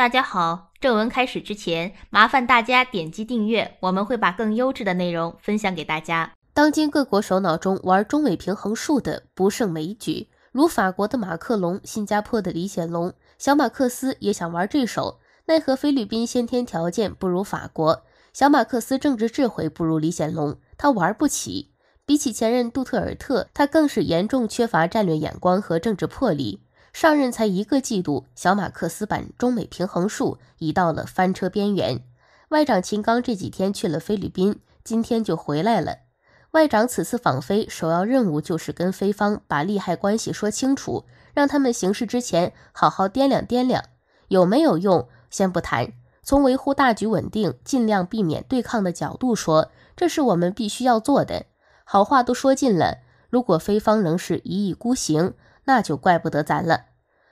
大家好，正文开始之前，麻烦大家点击订阅，我们会把更优质的内容分享给大家。当今各国首脑中玩中美平衡术的不胜枚举，如法国的马克龙、新加坡的李显龙。小马克思也想玩这手，奈何菲律宾先天条件不如法国，小马克思政治智慧不如李显龙，他玩不起。比起前任杜特尔特，他更是严重缺乏战略眼光和政治魄力。上任才一个季度，小马克思版中美平衡术已到了翻车边缘。外长秦刚这几天去了菲律宾，今天就回来了。外长此次访菲首要任务就是跟菲方把利害关系说清楚，让他们行事之前好好掂量掂量有没有用。先不谈从维护大局稳定、尽量避免对抗的角度说，这是我们必须要做的。好话都说尽了，如果菲方仍是一意孤行，那就怪不得咱了。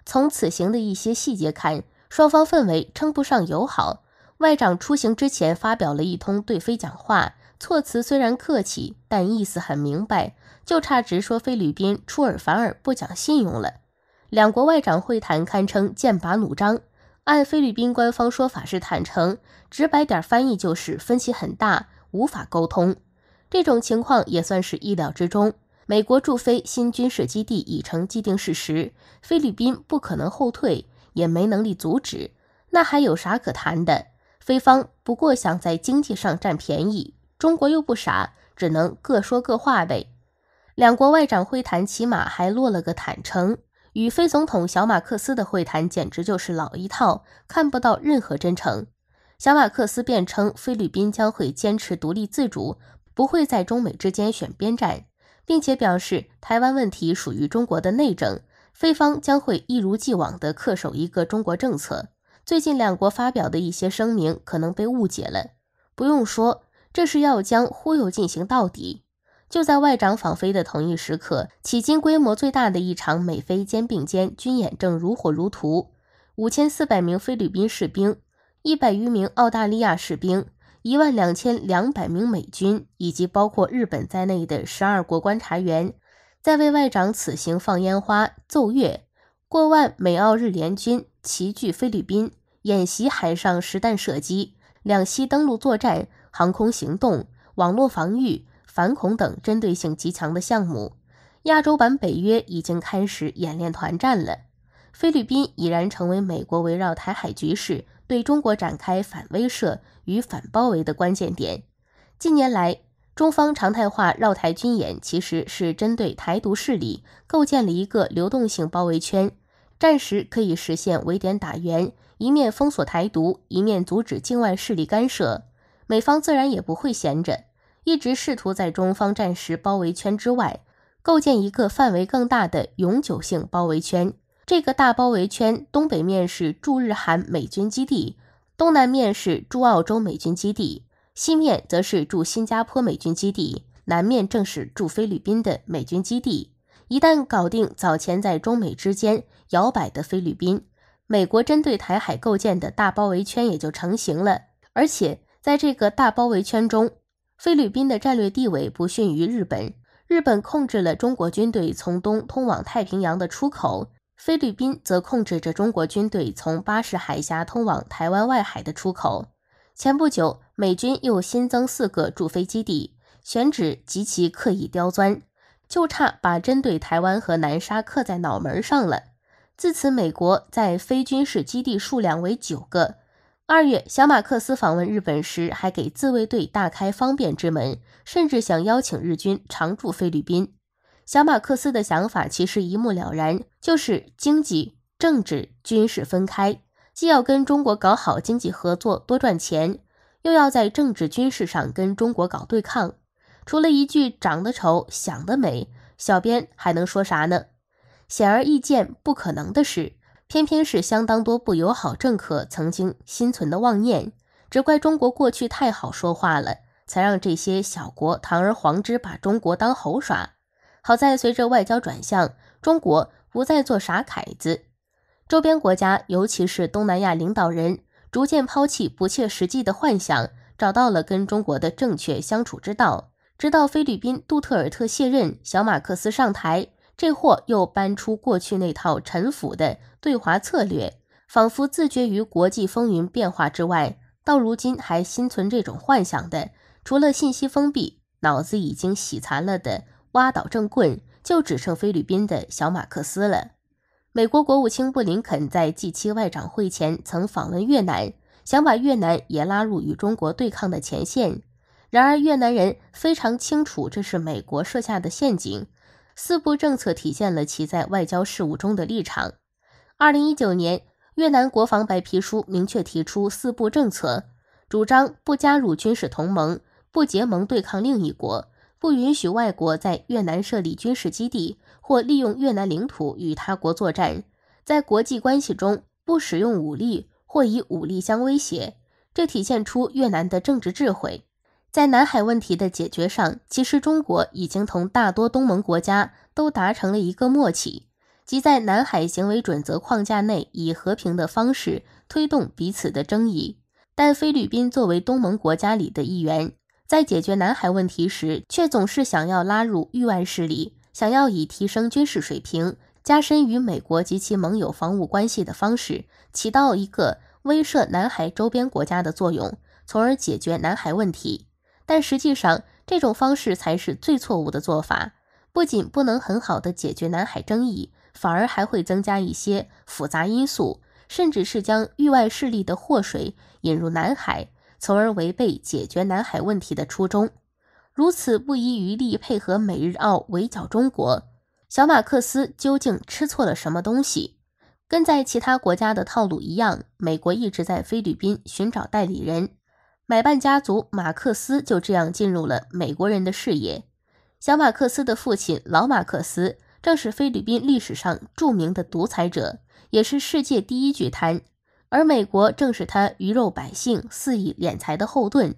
从此行的一些细节看，双方氛围称不上友好。外长出行之前发表了一通对非讲话，措辞虽然客气，但意思很明白，就差直说菲律宾出尔反尔、不讲信用了。两国外长会谈堪称剑拔弩张。按菲律宾官方说法是坦诚，直白点翻译就是分歧很大，无法沟通。这种情况也算是意料之中。美国驻菲新军事基地已成既定事实，菲律宾不可能后退，也没能力阻止，那还有啥可谈的？菲方不过想在经济上占便宜，中国又不傻，只能各说各话呗。两国外长会谈起码还落了个坦诚，与菲总统小马克思的会谈简直就是老一套，看不到任何真诚。小马克思辩称，菲律宾将会坚持独立自主，不会在中美之间选边站。并且表示，台湾问题属于中国的内政，菲方将会一如既往地恪守一个中国政策。最近两国发表的一些声明可能被误解了。不用说，这是要将忽悠进行到底。就在外长访菲的同一时刻，迄今规模最大的一场美菲肩并肩军演正如火如荼，五千四百名菲律宾士兵，一百余名澳大利亚士兵。一万两千两百名美军以及包括日本在内的十二国观察员，在为外长此行放烟花、奏乐。过万美、澳、日联军齐聚菲律宾，演习海上实弹射击、两栖登陆作战、航空行动、网络防御、反恐等针对性极强的项目。亚洲版北约已经开始演练团战了。菲律宾已然成为美国围绕台海局势。对中国展开反威慑与反包围的关键点。近年来，中方常态化绕台军演其实是针对台独势力构建了一个流动性包围圈，战时可以实现围点打援，一面封锁台独，一面阻止境外势力干涉。美方自然也不会闲着，一直试图在中方战时包围圈之外构建一个范围更大的永久性包围圈。这个大包围圈，东北面是驻日韩美军基地，东南面是驻澳洲美军基地，西面则是驻新加坡美军基地，南面正是驻菲律宾的美军基地。一旦搞定早前在中美之间摇摆的菲律宾，美国针对台海构建的大包围圈也就成型了。而且在这个大包围圈中，菲律宾的战略地位不逊于日本。日本控制了中国军队从东通往太平洋的出口。菲律宾则控制着中国军队从巴士海峡通往台湾外海的出口。前不久，美军又新增四个驻飞基地，选址极其刻意刁钻，就差把针对台湾和南沙刻在脑门上了。自此，美国在非军事基地数量为九个。二月，小马克思访问日本时，还给自卫队大开方便之门，甚至想邀请日军常驻菲律宾。小马克思的想法其实一目了然，就是经济、政治、军事分开，既要跟中国搞好经济合作多赚钱，又要在政治军事上跟中国搞对抗。除了一句“长得丑，想得美”，小编还能说啥呢？显而易见，不可能的事，偏偏是相当多不友好政客曾经心存的妄念。只怪中国过去太好说话了，才让这些小国堂而皇之把中国当猴耍。好在随着外交转向，中国不再做傻凯子，周边国家尤其是东南亚领导人逐渐抛弃不切实际的幻想，找到了跟中国的正确相处之道。直到菲律宾杜特尔特卸任，小马克思上台，这货又搬出过去那套陈腐的对华策略，仿佛自绝于国际风云变化之外。到如今还心存这种幻想的，除了信息封闭、脑子已经洗残了的。挖倒政棍，就只剩菲律宾的小马克思了。美国国务卿布林肯在 g 七外长会前曾访问越南，想把越南也拉入与中国对抗的前线。然而，越南人非常清楚这是美国设下的陷阱。四不政策体现了其在外交事务中的立场。二零一九年，越南国防白皮书明确提出四不政策，主张不加入军事同盟，不结盟对抗另一国。不允许外国在越南设立军事基地或利用越南领土与他国作战，在国际关系中不使用武力或以武力相威胁，这体现出越南的政治智慧。在南海问题的解决上，其实中国已经同大多东盟国家都达成了一个默契，即在南海行为准则框架内以和平的方式推动彼此的争议。但菲律宾作为东盟国家里的一员。在解决南海问题时，却总是想要拉入域外势力，想要以提升军事水平、加深与美国及其盟友防务关系的方式，起到一个威慑南海周边国家的作用，从而解决南海问题。但实际上，这种方式才是最错误的做法，不仅不能很好的解决南海争议，反而还会增加一些复杂因素，甚至是将域外势力的祸水引入南海。从而违背解决南海问题的初衷，如此不遗余力配合美日澳围剿中国，小马克思究竟吃错了什么东西？跟在其他国家的套路一样，美国一直在菲律宾寻找代理人，买办家族马克思就这样进入了美国人的视野。小马克思的父亲老马克思正是菲律宾历史上著名的独裁者，也是世界第一巨贪。而美国正是他鱼肉百姓、肆意敛财的后盾。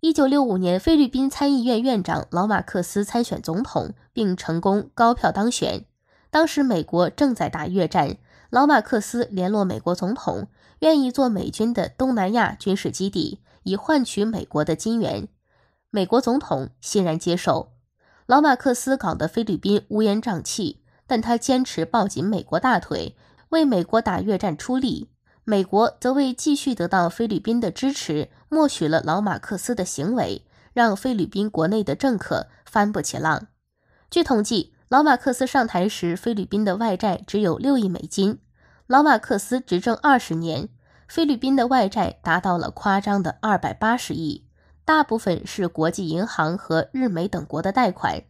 一九六五年，菲律宾参议院院长老马克思参选总统，并成功高票当选。当时美国正在打越战，老马克思联络美国总统，愿意做美军的东南亚军事基地，以换取美国的金援。美国总统欣然接受。老马克思搞得菲律宾乌烟瘴气，但他坚持抱紧美国大腿，为美国打越战出力。美国则为继续得到菲律宾的支持，默许了老马克思的行为，让菲律宾国内的政客翻不起浪。据统计，老马克思上台时，菲律宾的外债只有六亿美金；老马克思执政二十年，菲律宾的外债达到了夸张的二百八十亿，大部分是国际银行和日美等国的贷款。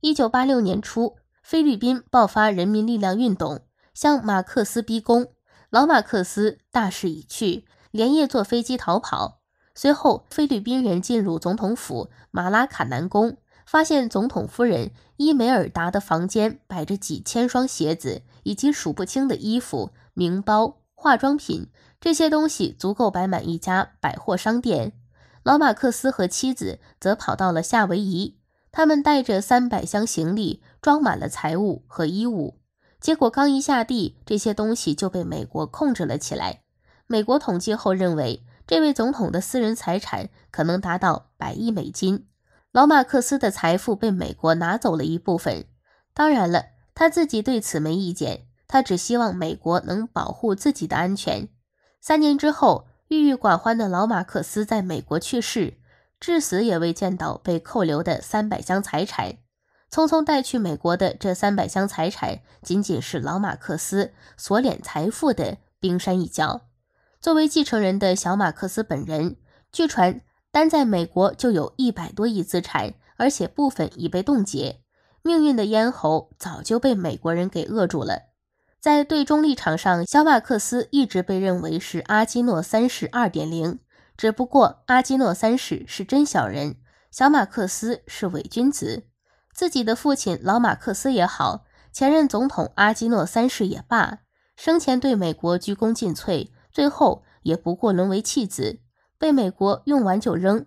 一九八六年初，菲律宾爆发人民力量运动，向马克思逼宫。老马克思大势已去，连夜坐飞机逃跑。随后，菲律宾人进入总统府马拉卡南宫，发现总统夫人伊梅尔达的房间摆着几千双鞋子，以及数不清的衣服、名包、化妆品。这些东西足够摆满一家百货商店。老马克思和妻子则跑到了夏威夷，他们带着三百箱行李，装满了财物和衣物。结果刚一下地，这些东西就被美国控制了起来。美国统计后认为，这位总统的私人财产可能达到百亿美金。老马克思的财富被美国拿走了一部分，当然了，他自己对此没意见，他只希望美国能保护自己的安全。三年之后，郁郁寡欢的老马克思在美国去世，至死也未见到被扣留的三百箱财产。匆匆带去美国的这三百箱财产，仅仅是老马克思所敛财富的冰山一角。作为继承人的小马克思本人，据传单在美国就有一百多亿资产，而且部分已被冻结。命运的咽喉早就被美国人给扼住了。在对中立场上，小马克思一直被认为是阿基诺三世二点零，只不过阿基诺三世是真小人，小马克思是伪君子。自己的父亲老马克思也好，前任总统阿基诺三世也罢，生前对美国鞠躬尽瘁，最后也不过沦为弃子，被美国用完就扔。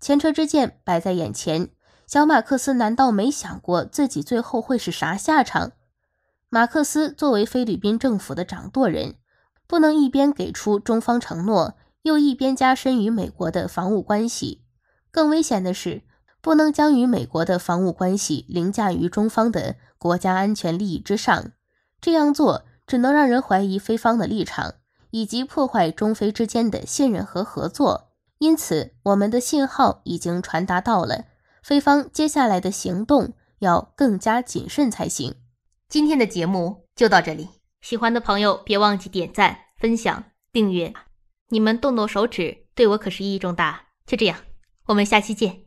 前车之鉴摆在眼前，小马克思难道没想过自己最后会是啥下场？马克思作为菲律宾政府的掌舵人，不能一边给出中方承诺，又一边加深与美国的防务关系。更危险的是。不能将与美国的防务关系凌驾于中方的国家安全利益之上，这样做只能让人怀疑菲方的立场，以及破坏中菲之间的信任和合作。因此，我们的信号已经传达到了，菲方接下来的行动要更加谨慎才行。今天的节目就到这里，喜欢的朋友别忘记点赞、分享、订阅，你们动动手指对我可是意义重大。就这样，我们下期见。